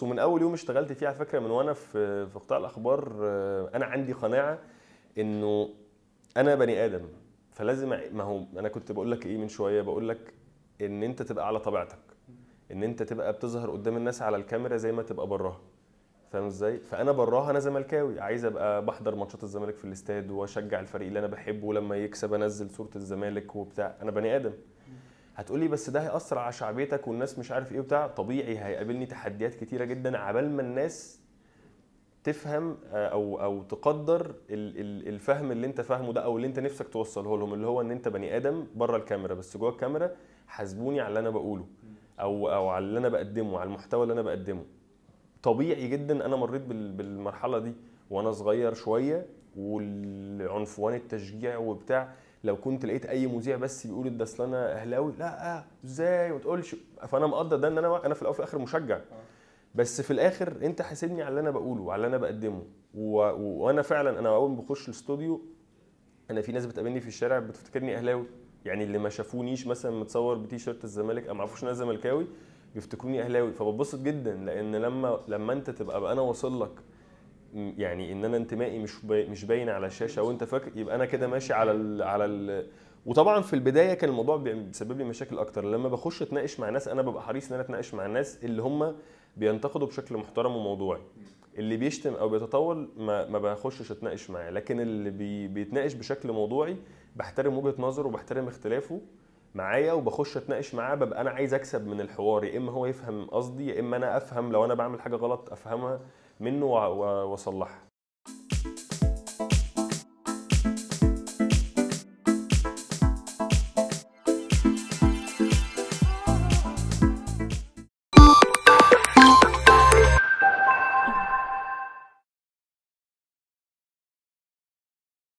سو من اول يوم اشتغلت فيه على فكره من وانا في في قطاع الاخبار آه، انا عندي قناعه انه انا بني ادم فلازم ما هو انا كنت بقول لك ايه من شويه بقول لك ان انت تبقى على طبيعتك ان انت تبقى بتظهر قدام الناس على الكاميرا زي ما تبقى براها فاهم ازاي؟ فانا براها انا زملكاوي عايز ابقى بحضر ماتشات الزمالك في الاستاد واشجع الفريق اللي انا بحبه ولما يكسب انزل صوره الزمالك وبتاع انا بني ادم هتقولي بس ده هيأثر على شعبيتك والناس مش عارف ايه وبتاع طبيعي هيقابلني تحديات كتيره جدا عبال ما الناس تفهم آه، او او تقدر الفهم اللي انت فاهمه ده او اللي انت نفسك توصله لهم اللي هو ان انت بني ادم بره الكاميرا بس جوه الكاميرا حاسبوني على اللي انا بقوله او او على اللي انا بقدمه على المحتوى اللي انا بقدمه طبيعي جدا انا مريت بالمرحله دي وانا صغير شويه والعنفوان التشجيع وبتاع لو كنت لقيت اي مذيع بس بيقول انا اهلاوي لا ازاي ما تقولش فانا مقدر ده ان انا انا في الاول وفي الاخر مشجع آه. بس في الاخر انت حاسبني على اللي انا بقوله وعلى اللي انا بقدمه وانا فعلا انا اول ما بخش الاستوديو انا في ناس بتقابلني في الشارع بتفتكرني اهلاوي يعني اللي ما شافونيش مثلا متصور بتي شيرت الزمالك او ما عرفوش ان انا زملكاوي بيفتكروني اهلاوي فببسط جدا لان لما لما انت تبقى انا واصل لك يعني ان انا انتمائي مش مش باين على الشاشه وانت فاكر يبقى انا كده ماشي على الـ على الـ وطبعا في البدايه كان الموضوع بيسبب لي مشاكل اكتر لما بخش اتناقش مع ناس انا ببقى حريص ان انا اتناقش مع الناس اللي هم بينتقدوا بشكل محترم وموضوعي اللي بيشتم او بيتطاول ما, ما بخشش اتناقش معاه لكن اللي بي بيتناقش بشكل موضوعي بحترم وجهه نظره وبحترم اختلافه معايا وبخش اتناقش معاه ببقى انا عايز اكسب من الحوار يا اما هو يفهم قصدي يا اما انا افهم لو انا بعمل حاجه غلط افهمها منه واصلحها